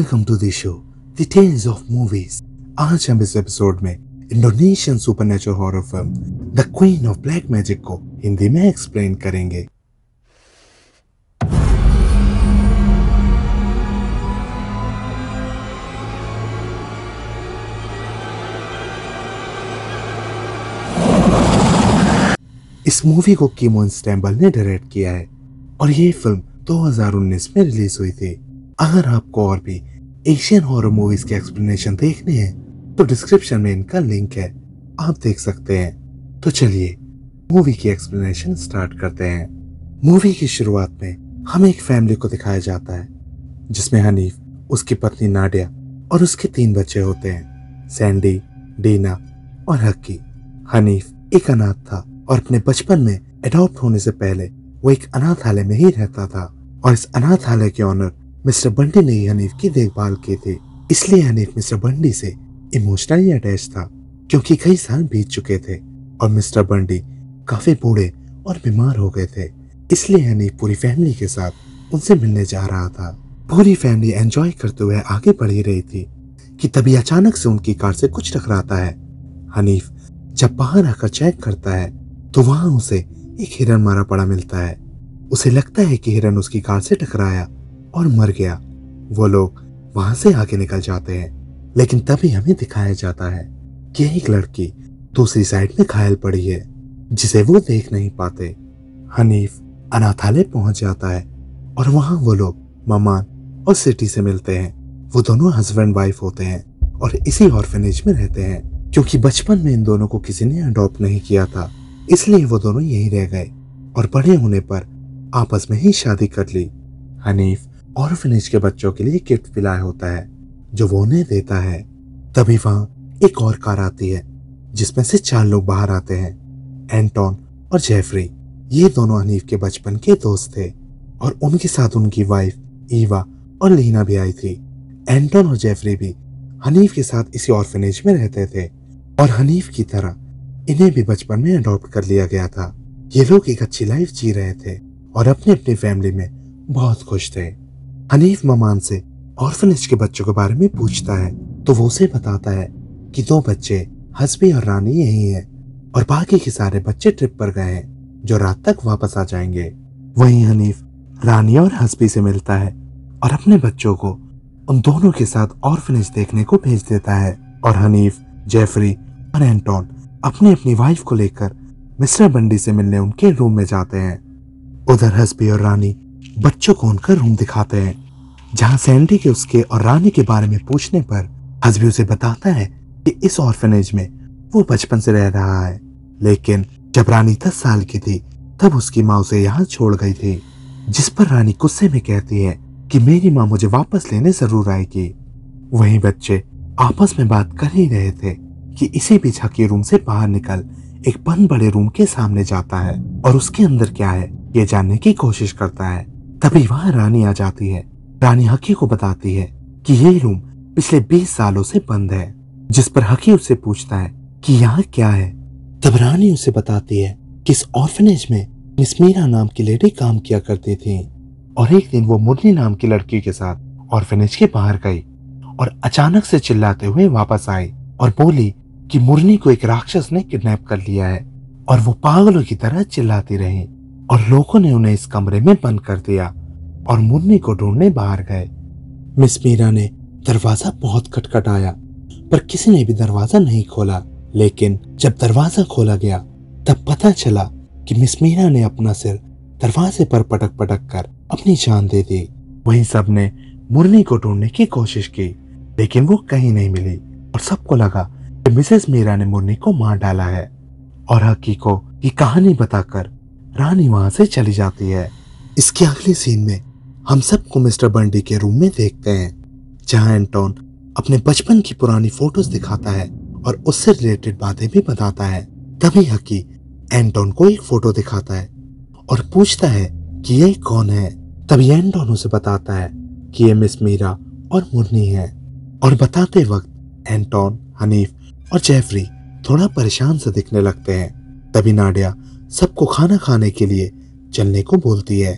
Welcome to this show details of movies आज हम इस एपिसोड में Indonesian supernatural horror film the queen of black magic को हिंदी में एक्सप्लेन करेंगे इस मूवी को कीमोन स्टैम्बल ने डायरेक्ट किया है और ये फिल्म 2019 में रिलीज हुई थी अगर आपको और भी एशियन हॉरर मूवीज के एक्सप्लेनेशन देखने हैं तो डिस्क्रिप्शन में इनका लिंक है आप देख सकते हैं तो चलिए मूवी की एक्सप्लेनेशन स्टार्ट करते हैं मूवी की शुरुआत में हमें एक फैमिली को दिखाया जाता है जिसमें हनीफ उसकी पत्नी नाडिया और उसके तीन बच्चे होते हैं सैंडी डीना और हक्की हनीफ एक अनाथ था और अपने बचपन में अडॉप्ट होने से पहले वो एक अनाथालय में ही रहता था और इस अनाथालय के ऑनर मिस्टर बंडी ने हनीफ की देखभाल किए थे इसलिए हनीफ मिस्टर बंडी से इमोशनली अटैच था क्योंकि कई साल बीत चुके थे और मिस्टर बंडी काफी बूढ़े और बीमार हो गए थे इसलिए हनीफ पूरी फैमिली के साथ उनसे मिलने जा रहा था पूरी फैमिली एंजॉय करते हुए आगे बढ़ ही रही थी कि तभी अचानक से उनकी कार से कुछ टकराता है हनीफ जब बाहर आकर चेक करता है तो वहां उसे एक हिरन मारा पड़ा मिलता है उसे लगता है कि हिरन उसकी कार से टकराया और मर गया वो लोग वहां से आगे निकल जाते हैं लेकिन तभी हमें दिखाया जाता है कि एक लड़की दूसरी साइड में घायल पड़ी है जिसे वो देख नहीं पाते हनीफ अनाथालय पहुंच जाता है और वहां वो लोग ममान और सिटी से मिलते हैं वो दोनों हस्बैंड वाइफ होते हैं और इसी ऑर्फेनेज में रहते हैं क्योंकि बचपन में इन दोनों को किसी ने अडॉप्ट नहीं किया था इसलिए वो दोनों यही रह गए और बड़े होने पर आपस में ही शादी कर ली हनीफ ऑर्फिनेज के बच्चों के लिए गिफ्ट पिलाया होता है जो वो उन्हें देता है तभी वहाँ एक और कार आती है जिसमें से चार लोग बाहर आते हैं एंटोन और जेफरी ये दोनों हनीफ के बचपन के दोस्त थे और उनके साथ उनकी वाइफ ईवा और लीना भी आई थी एंटोन और जेफरी भी हनीफ के साथ इसी ऑर्फेनेज में रहते थे और हनीफ की तरह इन्हें भी बचपन में अडॉप्ट कर लिया गया था ये लोग एक अच्छी लाइफ जी रहे थे और अपने अपनी फैमिली में बहुत खुश थे हनीफ ममान से ऑर्फनेज के बच्चों के बारे में पूछता है तो वो उसे बताता है कि दो बच्चे हसबी और रानी यही हैं और बाकी के सारे बच्चे ट्रिप पर गए हैं जो रात तक वापस आ जाएंगे वहीं हनीफ रानी और हसबी से मिलता है और अपने बच्चों को उन दोनों के साथ ऑर्फनेज देखने को भेज देता है और हनीफ जेफरी और एंटोन अपनी अपनी वाइफ को लेकर मिस्टर बंडी से मिलने उनके रूम में जाते हैं उधर हसबी और रानी बच्चों को उनका रूम दिखाते हैं जहां सैंडी के उसके और रानी के बारे में पूछने पर हजबी उसे बताता है कि इस ऑर्फनेज में वो बचपन से रह रहा है लेकिन जब रानी दस साल की थी तब उसकी माँ उसे यहाँ छोड़ गई थी जिस पर रानी गुस्से में कहती है कि मेरी माँ मुझे वापस लेने जरूर आएगी वही बच्चे आपस में बात कर ही रहे थे कि इसी बीच हकी रूम से बाहर निकल एक बंद बड़े रूम के सामने जाता है और उसके अंदर क्या है ये जानने की कोशिश करता है तभी वह रानी आ जाती है रानी हकी को बताती है कि ये रूम पिछले बीस सालों से बंद है जिस पर हकी उसे पूछता है कि यहाँ क्या है तब रानी उसे बताती है कि इस ऑर्फनेज में मिस मीरा नाम की लेडी काम किया करती थी और एक दिन वो मुरली नाम की लड़की के साथ ऑर्फनेज के बाहर गई और अचानक से चिल्लाते हुए वापस आई और बोली कि मुरनी को एक राक्षस ने किडनैप कर लिया है और वो पागलों की तरह चिल्लाती रही और लोगों ने उन्हें इस कमरे में बंद कर दिया और मुन्नी को ढूंढने बाहर गए मिस मीरा ने दरवाजा बहुत खटखटाया पर किसी ने भी दरवाजा नहीं खोला लेकिन जब दरवाजा खोला गया तब पता चला कि मिस मीरा ने अपना सिर दरवाजे पर पटक पटक कर अपनी जान दे दी वहीं सब ने मुरनी को ढूंढने की कोशिश की लेकिन वो कहीं नहीं मिली और सबको लगा कि मिसेस मीरा ने मुरनी को मार डाला है और हकी को ये कहानी बताकर रानी वहां से चली जाती है इसके अगले सीन में हम सबको मिस्टर बंडी के रूम में देखते हैं जहां एंटोन अपने बचपन की पुरानी फोटोज दिखाता है और उससे रिलेटेड बातें भी बताता है तभी हकी एंटोन को एक फोटो दिखाता है और पूछता है कि ये कौन है तभी एंटोन उसे बताता है कि ये मिस मीरा और मुरनी है और बताते वक्त एंटोन हनीफ और जेफरी थोड़ा परेशान से दिखने लगते हैं तभी नाडिया सबको खाना खाने के लिए चलने को बोलती है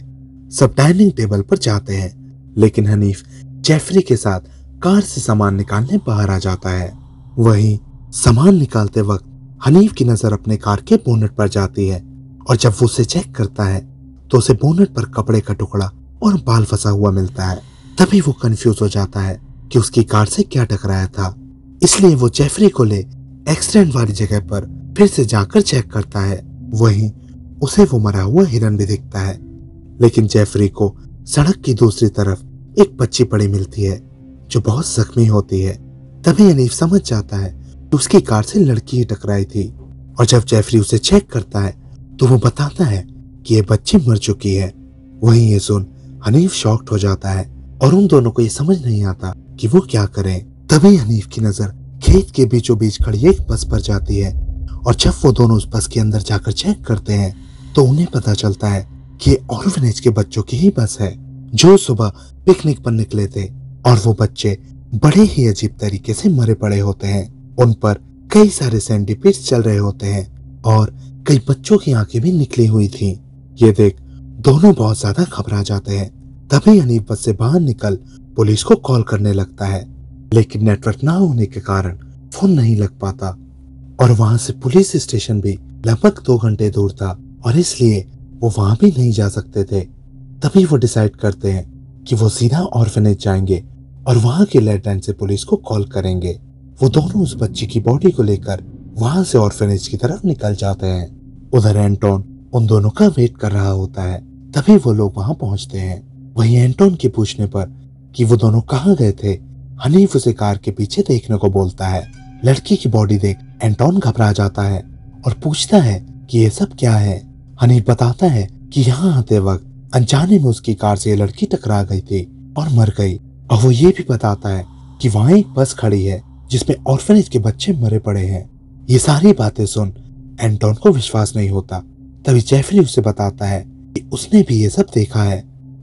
सब डाइनिंग टेबल पर जाते हैं लेकिन हनीफ जेफरी के साथ कार से सामान निकालने बाहर आ जाता है वहीं सामान निकालते वक्त हनीफ की नजर अपने कार के बोनट पर जाती है और जब वो उसे चेक करता है तो उसे बोनट पर कपड़े का टुकड़ा और बाल फंसा हुआ मिलता है तभी वो कंफ्यूज हो जाता है कि उसकी कार से क्या टकराया था इसलिए वो जेफरी को ले एक्सीडेंट वाली जगह पर फिर से जाकर चेक करता है वहीं उसे वो मरा हुआ हिरन भी दिखता है लेकिन जेफरी को सड़क की दूसरी तरफ एक बच्ची पड़ी मिलती है जो बहुत जख्मी होती है तभी अनीफ समझ जाता है कि उसकी कार से लड़की ही टकराई थी और जब जेफरी उसे चेक करता है तो वो बताता है कि ये बच्ची मर चुकी है वहीं ये सुन हनीफ शॉक्ड हो जाता है और उन दोनों को ये समझ नहीं आता कि वो क्या करें तभी हनीफ की नजर खेत के बीचों बीच खड़ी एक बस पर जाती है और जब वो दोनों उस बस के अंदर जाकर चेक करते हैं तो उन्हें पता चलता है कि ऑर्फनेज के बच्चों की ही बस है जो सुबह पिकनिक पर निकले थे और वो बच्चे बड़े ही अजीब तरीके से मरे पड़े होते हैं उन पर कई सारे सेंटीपीड चल रहे होते हैं और कई बच्चों की आंखें भी निकली हुई थी ये देख दोनों बहुत ज्यादा घबरा जाते हैं तभी अनीब बस से बाहर निकल पुलिस को कॉल करने लगता है लेकिन नेटवर्क ना होने के कारण फोन नहीं लग पाता और वहां से पुलिस स्टेशन भी लगभग दो घंटे दूर था और इसलिए वो वहां भी नहीं जा सकते थे तभी वो डिसाइड करते हैं कि वो सीधा ऑर्फेनेज जाएंगे और वहां के लेफ्टिनेंट से पुलिस को कॉल करेंगे वो दोनों उस बच्ची की बॉडी को लेकर वहां से ऑर्फेनेज की तरफ निकल जाते हैं उधर एंटोन उन दोनों का वेट कर रहा होता है तभी वो लोग वहां पहुंचते हैं वहीं एंटोन के पूछने पर कि वो दोनों कहाँ गए थे हनीफ उसे कार के पीछे देखने को बोलता है लड़की की बॉडी देख एंटोन घबरा जाता है और पूछता है कि ये सब क्या है हनी बताता है कि यहाँ आते वक्त अनजाने में उसकी कार से लड़की टकरा गई थी और मर गई और वो ये भी बताता है कि वहाँ एक बस खड़ी है जिसमें ऑर्फेनेज के बच्चे मरे पड़े हैं ये सारी बातें सुन एंटोन को विश्वास नहीं होता तभी जेफरी उसे बताता है कि उसने भी ये सब देखा है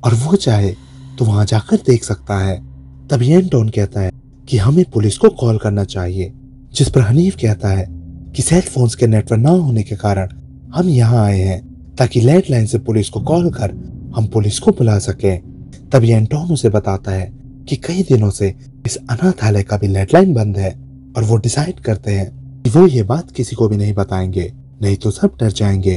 और वो चाहे तो वहां जाकर देख सकता है तभी एंटोन कहता है कि हमें पुलिस को कॉल करना चाहिए जिस पर हनीफ कहता है कि सेल फोन्स के नेटवर्क ना होने के कारण हम यहाँ आए हैं ताकि लैंडलाइन से पुलिस को कॉल कर हम पुलिस को बुला तब तभी एंटोन उसे बताता है कि कई दिनों से इस अनाथालय का भी लैंडलाइन बंद है और वो डिसाइड करते हैं कि वो ये बात किसी को भी नहीं बताएंगे नहीं तो सब डर जाएंगे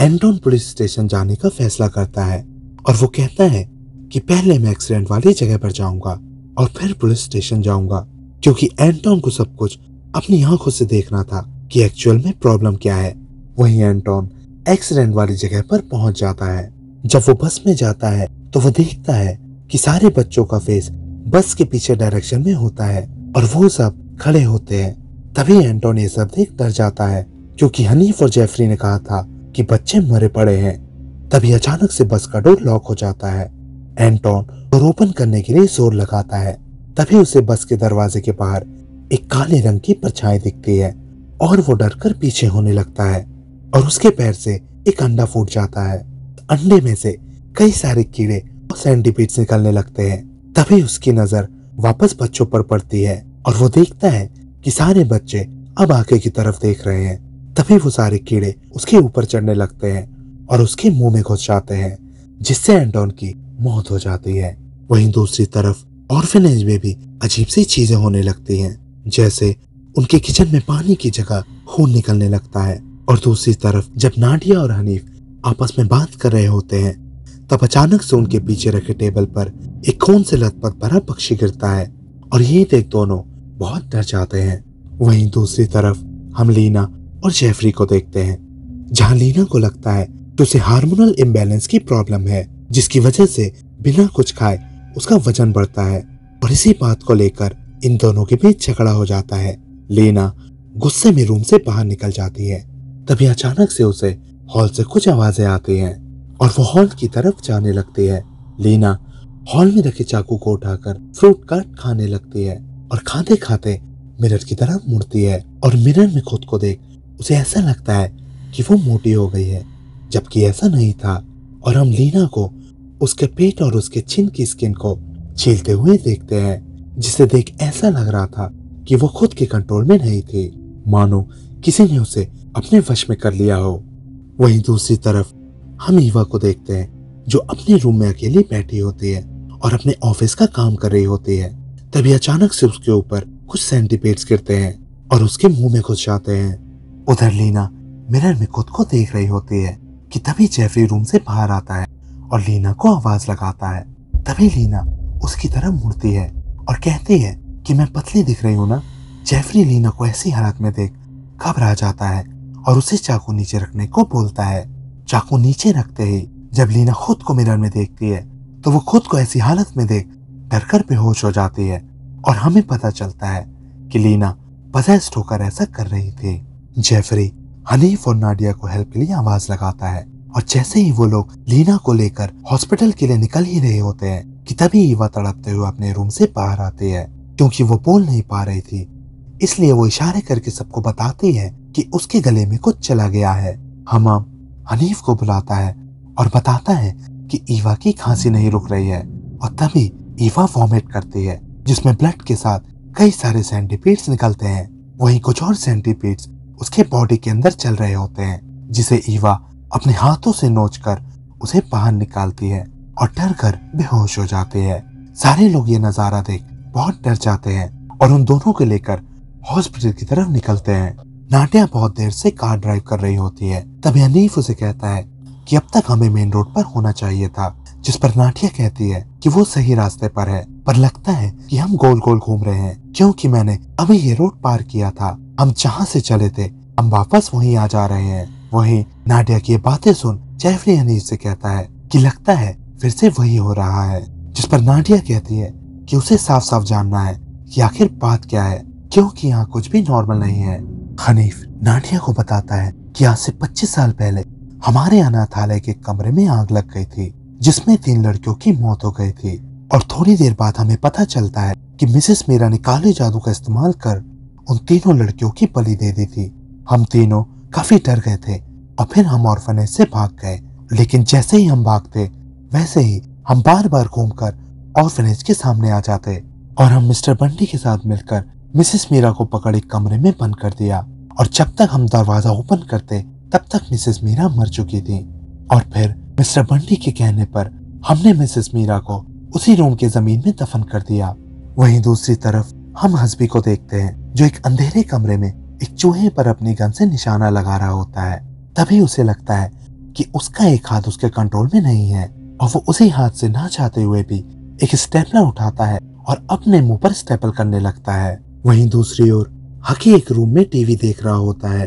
एंटोन पुलिस स्टेशन जाने का फैसला करता है और वो कहता है कि पहले मैं एक्सीडेंट वाली जगह पर जाऊंगा और फिर पुलिस स्टेशन जाऊंगा क्योंकि एंटोन को सब कुछ अपनी आंखों से देखना था कि एक्चुअल में प्रॉब्लम क्या है वहीं एंटोन एक्सीडेंट वाली जगह पर पहुंच जाता है जब वो बस में जाता है तो वो देखता है कि सारे बच्चों का फेस बस के पीछे डायरेक्शन में होता है और वो सब खड़े होते हैं तभी एंटोन ये सब देख डर जाता है क्योंकि हनीफ और जेफरी ने कहा था कि बच्चे मरे पड़े हैं तभी अचानक से बस का डोर लॉक हो जाता है एंटोन डोर ओपन करने के लिए जोर लगाता है तभी उसे बस के दरवाजे के बाहर एक काले रंग की परछाई दिखती है और वो डरकर पीछे होने लगता है और उसके पैर से एक अंडा फूट जाता है अंडे में से कई सारे कीड़े और सेंटीपीड निकलने लगते हैं तभी उसकी नजर वापस बच्चों पर पड़ती है और वो देखता है कि सारे बच्चे अब आगे की तरफ देख रहे हैं तभी वो सारे कीड़े उसके ऊपर चढ़ने लगते हैं और उसके मुंह में घुस जाते हैं जिससे एंटोन की मौत हो जाती है वहीं दूसरी तरफ ऑर्फेनेज में भी अजीब सी चीजें होने लगती हैं जैसे उनके किचन में पानी की जगह खून निकलने लगता है और दूसरी तरफ जब नाडिया और हनीफ आपस में बात कर रहे होते हैं तब अचानक से उनके पीछे रखे टेबल पर एक खून से लथपथ भरा पक्षी गिरता है और ये देख दोनों बहुत डर जाते हैं वहीं दूसरी तरफ हम लीना और जेफरी को देखते हैं जहाँ लीना को लगता है कि उसे हार्मोनल इम्बेलेंस की प्रॉब्लम है जिसकी वजह से बिना कुछ खाए उसका वजन बढ़ता है और इसी बात को लेकर इन दोनों के बीच झगड़ा हो जाता है लेना गुस्से में रूम से बाहर निकल जाती है तभी अचानक से उसे हॉल से कुछ आवाजें आती हैं और वो हॉल की तरफ जाने लगती है लेना हॉल में रखे चाकू को उठाकर फ्रूट काट खाने लगती है और खाते खाते मिरर की तरफ मुड़ती है और मिरर में खुद को देख उसे ऐसा लगता है कि वो मोटी हो गई है जबकि ऐसा नहीं था और हम लीना को उसके पेट और उसके छिन की स्किन को छीलते हुए देखते हैं जिसे देख ऐसा लग रहा था कि वो खुद के कंट्रोल में नहीं थी मानो किसी ने उसे अपने वश में कर लिया हो वहीं दूसरी तरफ हम ईवा को देखते हैं जो अपने रूम में अकेली बैठी होती है और अपने ऑफिस का काम कर रही होती है तभी अचानक से उसके ऊपर कुछ सेंटीपेड्स गिरते हैं और उसके मुंह में घुस जाते हैं उधर लीना मिरर में खुद को देख रही होती है कि तभी जेफरी रूम से बाहर आता है और लीना को आवाज लगाता है तभी लीना उसकी तरफ मुड़ती है और कहती है कि मैं पतली दिख रही हूँ ना जेफरी लीना को ऐसी हालत में देख घबरा जाता है और उसे चाकू नीचे रखने को बोलता है चाकू नीचे रखते ही जब लीना खुद को मिरर में देखती है तो वो खुद को ऐसी हालत में देख डर कर बेहोश हो जाती है और हमें पता चलता है कि लीना पजेस्ट होकर ऐसा कर रही थी जेफरी हनीफ और नाडिया को हेल्प के लिए आवाज लगाता है और जैसे ही वो लोग लीना को लेकर हॉस्पिटल के लिए निकल ही रहे होते हैं कि तभी ईवा तड़पते हुए अपने रूम से बाहर आते है क्योंकि वो बोल नहीं पा रही थी इसलिए वो इशारे करके सबको बताती है कि उसके गले में कुछ चला गया है हमाम हनीफ को बुलाता है और बताता है कि ईवा की खांसी नहीं रुक रही है और तभी ईवा वॉमिट करती है जिसमें ब्लड के साथ कई सारे सेंटीपीड्स निकलते हैं वहीं कुछ और सेंटीपीड्स उसके बॉडी के अंदर चल रहे होते हैं जिसे ईवा अपने हाथों से नोच कर उसे बाहर निकालती है और डर कर बेहोश हो जाते हैं सारे लोग ये नजारा देख बहुत डर जाते हैं और उन दोनों को लेकर हॉस्पिटल की तरफ निकलते हैं नाट्या बहुत देर से कार ड्राइव कर रही होती है तभी अनीफ उसे कहता है कि अब तक हमें मेन रोड पर होना चाहिए था जिस पर नाटिया कहती है कि वो सही रास्ते पर है पर लगता है कि हम गोल गोल घूम रहे हैं क्योंकि मैंने अभी ये रोड पार किया था हम जहाँ से चले थे हम वापस वहीं आ जा रहे हैं वहीं नाटिया की बातें सुन जैफरी अनिफ से कहता है कि लगता है फिर से वही हो रहा है जिस पर नाडिया कहती है कि उसे साफ साफ जानना है कि आखिर बात क्या है क्योंकि यहाँ कुछ भी नॉर्मल नहीं है हनीफ नाडिया को बताता है कि आज से 25 साल पहले हमारे अनाथालय के कमरे में आग लग गई थी जिसमें तीन लड़कियों की मौत हो गई थी और थोड़ी देर बाद हमें पता चलता है कि मिसेस मीरा ने काले जादू का इस्तेमाल कर उन तीनों लड़कियों की बलि दे दी थी हम तीनों काफी डर गए थे और फिर हम ऑर्फनेज से भाग गए लेकिन जैसे ही हम भागते वैसे ही हम बार बार घूम कर ऑर्फनेज के सामने आ जाते और हम मिस्टर बंडी के साथ मिलकर मिसेस मीरा को पकड़ एक कमरे में बंद कर दिया और जब तक हम दरवाजा ओपन करते तब तक मिसेस मीरा मर चुकी थी और फिर मिस्टर बंडी के कहने पर हमने मिसेस मीरा को उसी रूम के जमीन में दफन कर दिया वहीं दूसरी तरफ हम हसबी को देखते हैं जो एक अंधेरे कमरे में एक चूहे पर अपनी गन से निशाना लगा रहा होता है तभी उसे लगता है कि उसका एक हाथ उसके कंट्रोल में नहीं है और वो उसी हाथ से ना चाहते हुए भी एक स्टेपलर उठाता है और अपने मुंह पर स्टेपल करने लगता है वहीं दूसरी ओर हकी एक रूम में टीवी देख रहा होता है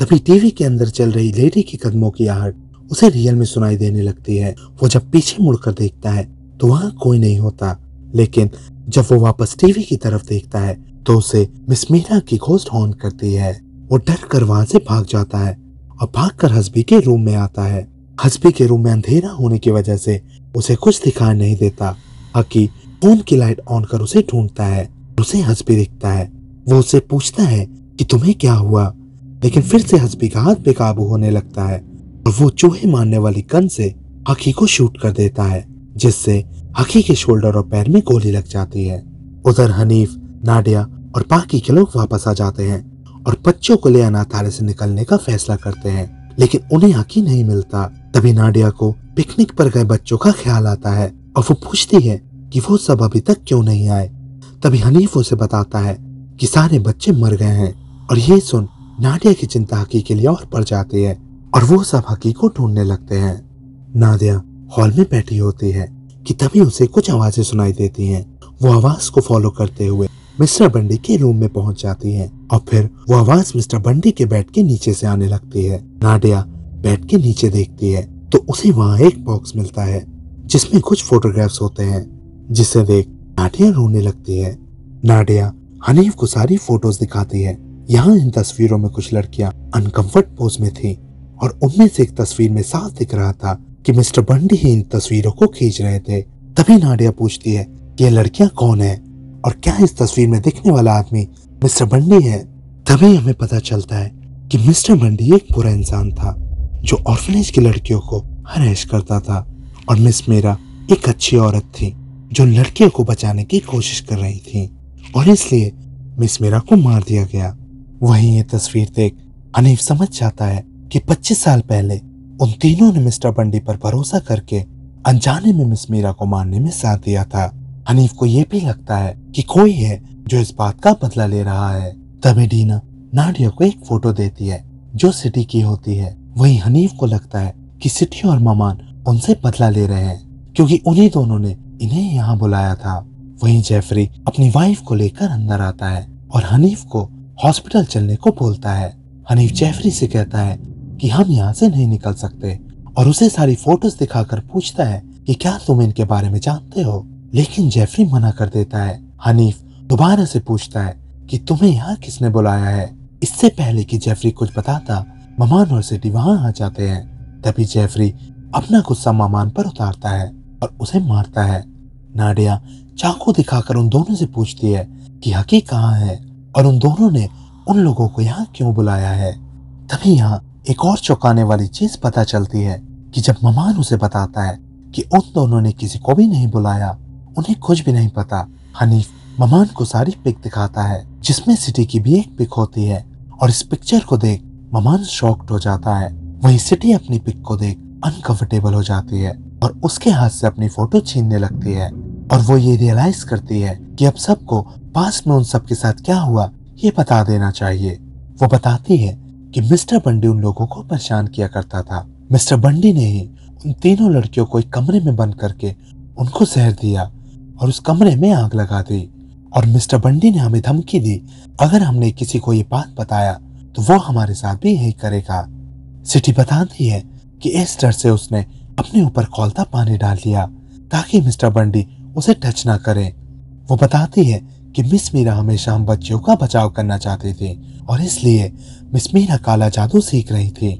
तभी टीवी के अंदर चल रही लेडी के कदमों की आहट उसे रियल में सुनाई देने लगती है वो जब पीछे मुड़कर देखता है तो वहाँ कोई नहीं होता लेकिन जब वो वापस टीवी की तरफ देखता है तो उसे मिस मीरा की घोस्ट हॉर्न करती है वो डर कर वहां से भाग जाता है और भाग कर हसबी के रूम में आता है हसबी के रूम में अंधेरा होने की वजह से उसे कुछ दिखाई नहीं देता हकी फोन की लाइट ऑन कर उसे ढूंढता है उसे हजबी दिखता है वो उसे पूछता है कि तुम्हें क्या हुआ लेकिन फिर से हजबी का हाथ बेकाबू होने लगता है और वो चूहे मारने वाली कन से हकी को शूट कर देता है जिससे हकी के शोल्डर और पैर में गोली लग जाती है उधर हनीफ नाडिया और बाकी के लोग वापस आ जाते हैं और बच्चों को ले अनाथालय से निकलने का फैसला करते हैं लेकिन उन्हें हकी नहीं मिलता तभी नाडिया को पिकनिक पर गए बच्चों का ख्याल आता है और वो पूछती है कि वो सब अभी तक क्यों नहीं आए तभी हनीफ उसे बताता है कि सारे बच्चे मर गए हैं और ये सुन नाडिया की चिंता हकी के लिए और बढ़ जाती है और वो सब हकी को ढूंढने लगते हैं नादिया हॉल में बैठी होती है कि तभी उसे कुछ आवाजें सुनाई देती हैं वो आवाज को फॉलो करते हुए मिस्टर बंडी के रूम में पहुंच जाती है और फिर वो आवाज मिस्टर बंडी के बेड के नीचे से आने लगती है नाडिया बेड के नीचे देखती है तो उसे वहाँ एक बॉक्स मिलता है जिसमें कुछ फोटोग्राफ्स होते हैं जिसे देख नाडिया रोने लगती है नाडिया हनीफ को सारी फोटोज दिखाती है यहाँ इन तस्वीरों में कुछ लड़कियां अनकंफर्ट पोज में थी और उनमें से एक तस्वीर में साफ दिख रहा था कि मिस्टर बंडी ही इन तस्वीरों को खींच रहे थे तभी नाडिया पूछती है कि ये लड़कियां कौन है और क्या इस तस्वीर में दिखने वाला आदमी मिस्टर बंडी है तभी हमें पता चलता है कि मिस्टर बंडी एक बुरा इंसान था जो ऑर्फनेज की लड़कियों को हरेश करता था और मिस मेरा एक अच्छी औरत थी जो लड़कियों को बचाने की कोशिश कर रही थी और इसलिए मिस मेरा को मार दिया गया वहीं ये तस्वीर देख अनिफ समझ जाता है कि 25 साल पहले उन तीनों ने मिस्टर बंडी पर भरोसा करके अनजाने में मिस मीरा को मारने में साथ दिया था हनीफ को यह भी लगता है कि कोई है जो इस बात का बदला ले रहा है तभी डीना नाडिया को एक फोटो देती है जो सिटी की होती है वही हनीफ को लगता है कि सिटी और ममान उनसे बदला ले रहे हैं क्योंकि उन्हीं दोनों ने इन्हें यहाँ बुलाया था वहीं जेफरी अपनी वाइफ को लेकर अंदर आता है और हनीफ को हॉस्पिटल चलने को बोलता है हनीफ जेफरी से कहता है कि हम यहाँ से नहीं निकल सकते और उसे सारी फोटोज दिखाकर पूछता है कि क्या तुम इनके बारे में जानते हो लेकिन जेफरी मना कर देता है हनीफ दोबारा से पूछता है कि तुम्हें यहाँ किसने बुलाया है इससे पहले कि जेफरी कुछ बताता ममान और सिटी वहां आ जाते हैं तभी जेफरी अपना गुस्सा ममान पर उतारता है और उसे मारता है नाडिया चाकू दिखाकर उन दोनों से पूछती है कि हकी कहाँ है और उन दोनों ने उन लोगों को यहाँ क्यों बुलाया है तभी यहाँ एक और चौंकाने वाली चीज पता चलती है कि जब ममान उसे बताता है कि उन दोनों ने किसी को भी नहीं बुलाया उन्हें कुछ भी नहीं पता हनीफ ममान को सारी पिक दिखाता है जिसमें सिटी की भी एक पिक होती है और इस पिक्चर को देख ममान शॉक्ड हो जाता है वहीं सिटी अपनी पिक को देख अनकंफर्टेबल हो जाती है और उसके हाथ से अपनी फोटो छीनने लगती है और वो ये रियलाइज करती है कि अब सबको पास में उन सबके साथ क्या हुआ ये बता देना चाहिए वो बताती है कि मिस्टर बंडी उन लोगों को परेशान किया करता था मिस्टर बंडी ने ही उन तीनों लड़कियों को एक कमरे में बंद करके उनको जहर दिया और उस कमरे में आग लगा दी और मिस्टर बंडी ने हमें धमकी दी अगर हमने किसी को ये बात बताया तो वो हमारे साथ भी यही करेगा सिटी बताती है कि इस डर से उसने अपने ऊपर खोलता पानी डाल दिया ताकि मिस्टर बंडी उसे टच ना करे वो बताती है कि मिस मीरा हमेशा हम बच्चों का बचाव करना चाहते थे और इसलिए मिस मीरा काला जादू सीख रही थी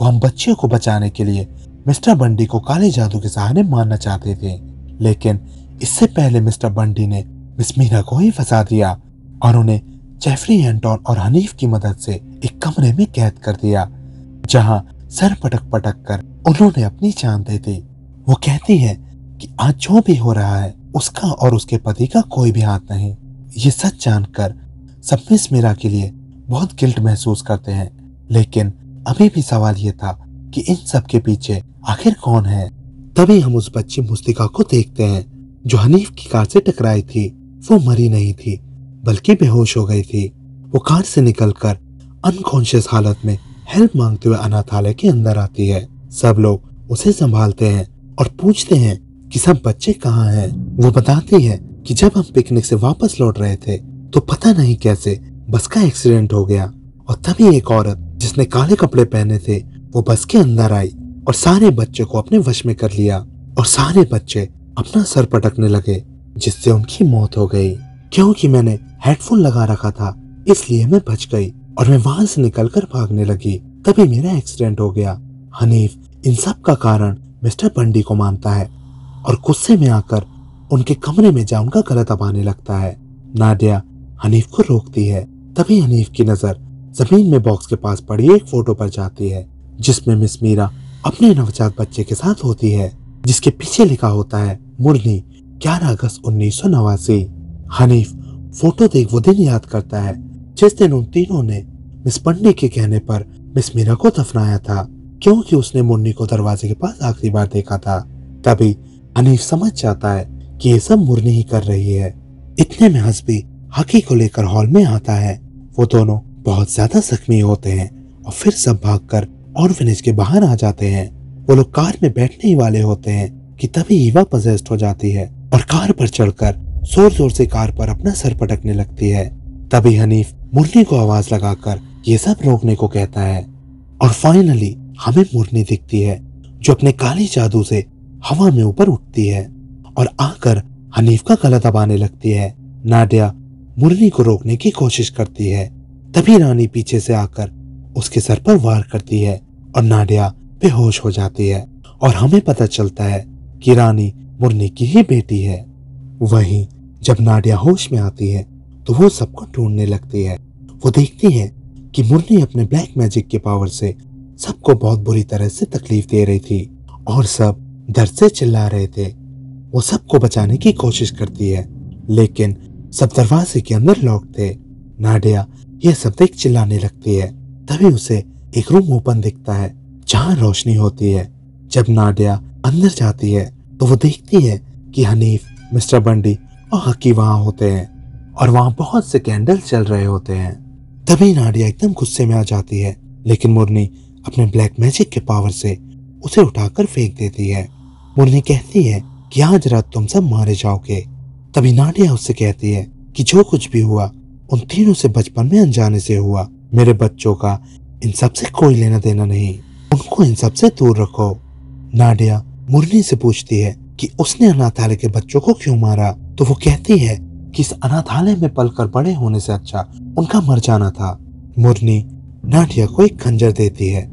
वो हम बच्चियों को बचाने के लिए मिस्टर बंडी को काले जादू के सहारे मानना चाहते थे लेकिन इससे पहले मिस्टर बंडी ने मिस मीरा को ही फंसा दिया और उन्हें जेफरी एंटोन और हनीफ की मदद से एक कमरे में कैद कर दिया जहां सर पटक पटक कर उन्होंने अपनी जान दे दी वो कहती है कि आज जो भी हो रहा है उसका और उसके पति का कोई भी हाथ नहीं ये सच जानकर सब मिस मीरा के लिए बहुत गिल्ट महसूस करते हैं लेकिन अभी भी सवाल ये था कि इन सब के पीछे आखिर कौन है तभी हम उस बच्ची मुस्तिका को देखते हैं जो हनीफ की कार से टकराई थी वो मरी नहीं थी बल्कि बेहोश हो गई थी वो कार से निकलकर अनकॉन्शियस हालत में हेल्प मांगते हुए अनाथालय के अंदर आती है सब लोग उसे संभालते हैं और पूछते हैं कि सब बच्चे कहाँ हैं। वो बताती है कि जब हम पिकनिक से वापस लौट रहे थे तो पता नहीं कैसे बस का एक्सीडेंट हो गया और तभी एक औरत जिसने काले कपड़े पहने थे वो बस के अंदर आई और सारे बच्चे को अपने वश में कर लिया और सारे बच्चे अपना सर पटकने लगे जिससे उनकी मौत हो गई क्योंकि मैंने हेडफोन लगा रखा था इसलिए मैं बच गई और मैं वहां से निकलकर भागने लगी तभी मेरा एक्सीडेंट हो गया हनीफ इन सब का कारण मिस्टर पंडी को मानता है और गुस्से में आकर उनके कमरे में जा उनका गला दबाने लगता है नादिया हनीफ को रोकती है तभी हनीफ की नजर जमीन में बॉक्स के पास पड़ी एक फोटो पर जाती है जिसमें मिस मीरा अपने नवजात बच्चे के साथ होती है जिसके पीछे लिखा होता है मुरली ग्यारह अगस्त उन्नीस सौ नवासी हनीफ फोटो देख वो दिन याद करता है जिस दिन उन तीनों ने मिस पंडे के कहने पर मिस मीरा को दफनाया था क्योंकि उसने मुन्नी को दरवाजे के पास आखिरी बार देखा था तभी हनीफ समझ जाता है कि ये सब मुर्नी ही कर रही है इतने में हसबी हकी को लेकर हॉल में आता है वो दोनों बहुत ज्यादा जख्मी होते हैं और फिर सब भाग कर ऑर्फिनेज के बाहर आ जाते हैं वो लोग कार में बैठने ही वाले होते हैं कि तभी ईवा पजेस्ट हो जाती है और कार पर चढ़कर जोर जोर से कार पर अपना सर पटकने लगती है तभी हनीफ मुर्नी को आवाज लगाकर ये सब रोकने को कहता है और फाइनली हमें मुरनी दिखती है जो अपने काले जादू से हवा में ऊपर उठती है और आकर हनीफ का गला दबाने लगती है नाडिया मुरनी को रोकने की कोशिश करती है तभी रानी पीछे से आकर उसके सर पर वार करती है और नाडिया बेहोश हो जाती है और हमें पता चलता है कि रानी मुरनी की ही बेटी है वहीं जब नाडिया होश में आती है तो वो सबको ढूंढने लगती है वो देखती है कि मुरली अपने ब्लैक मैजिक के पावर से सबको बहुत बुरी तरह से तकलीफ दे रही थी और सब दर्द से चिल्ला रहे थे वो सबको बचाने की कोशिश करती है लेकिन सब दरवाजे के अंदर लॉक थे नाडिया यह सब देख चिल्लाने लगती है तभी उसे एक रूम ओपन दिखता है जहाँ रोशनी होती है जब नाडिया अंदर जाती है तो वो देखती है कि हनीफ मिस्टर बंडी और हकी वहाँ होते हैं और वहाँ बहुत से कैंडल चल रहे होते हैं तभी नाडिया एकदम गुस्से में आ जाती है लेकिन मुरनी अपने ब्लैक मैजिक के पावर से उसे उठाकर फेंक देती है मुरनी कहती है कि आज रात तुम सब मारे जाओगे तभी नाडिया उससे कहती है कि जो कुछ भी हुआ उन तीनों से बचपन में अनजाने से हुआ मेरे बच्चों का इन सब से कोई लेना देना नहीं उनको इन सब से दूर रखो नाडिया मुरनी से पूछती है कि उसने अनाथालय के बच्चों को क्यों मारा तो वो कहती है किस अनाथालय में पलकर बड़े होने से अच्छा उनका मर जाना था मुरनी नाटिया को एक खंजर देती है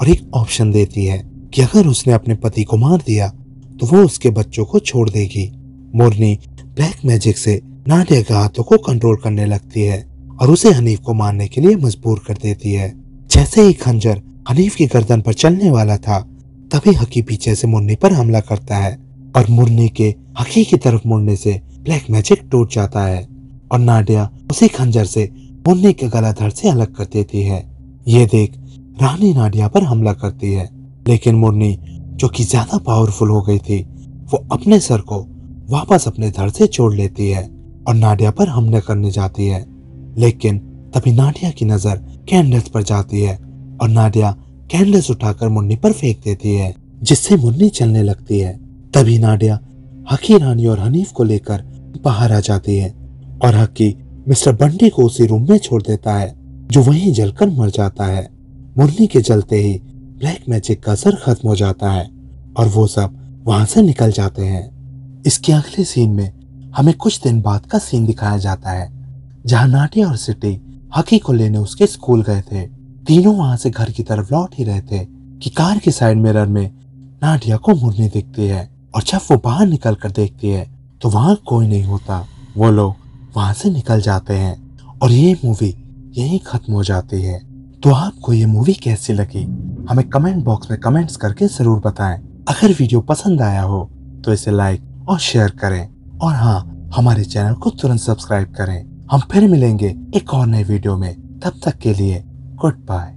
और एक ऑप्शन देती है कि अगर उसने अपने पति को मार दिया तो वो उसके बच्चों को छोड़ देगी मुरनी ब्लैक मैजिक से नाटिया के हाथों को कंट्रोल करने लगती है और उसे हनीफ को मारने के लिए मजबूर कर देती है जैसे ही खंजर हनीफ की गर्दन पर चलने वाला था तभी हकी पीछे से मुरनी पर हमला करता है और मुरनी के हकी की तरफ मुड़ने से ब्लैक मैजिक टूट जाता है और नाडिया उसी खंजर से मुन्नी के गलाधर से अलग कर देती है ये देख रानी नाडिया पर हमला करती है लेकिन मुन्नी जो कि ज्यादा पावरफुल हो गई थी वो अपने सर को वापस अपने धड़ से छोड़ लेती है और नाडिया पर हमला करने जाती है लेकिन तभी नाडिया की नजर कैंडल्स पर जाती है और नाडिया कैंडल्स उठाकर मुन्नी पर फेंक देती है जिससे मुन्नी चलने लगती है तभी नाडिया हकी रानी और हनीफ को लेकर बाहर आ जाती है और हकी मिस्टर बंटी को उसी रूम में छोड़ देता है जो वहीं जलकर मर जाता है मुरली के जलते ही ब्लैक मैजिक का असर खत्म हो जाता है और वो सब वहां से निकल जाते हैं इसके अगले सीन में हमें कुछ दिन बाद का सीन दिखाया जाता है जहाँ नाटिया और सिटी हकी को लेने उसके स्कूल गए थे तीनों वहां से घर की तरफ लौट ही रहे थे कि कार के साइड मिरर में नाटिया को मुरली दिखती है और जब वो बाहर निकल कर देखती है तो वहाँ कोई नहीं होता वो लोग वहाँ से निकल जाते हैं और ये मूवी यहीं ख़त्म हो जाती है तो आपको ये मूवी कैसी लगी हमें कमेंट बॉक्स में कमेंट्स करके ज़रूर बताएं अगर वीडियो पसंद आया हो तो इसे लाइक और शेयर करें और हाँ हमारे चैनल को तुरंत सब्सक्राइब करें हम फिर मिलेंगे एक और नए वीडियो में तब तक के लिए गुड बाय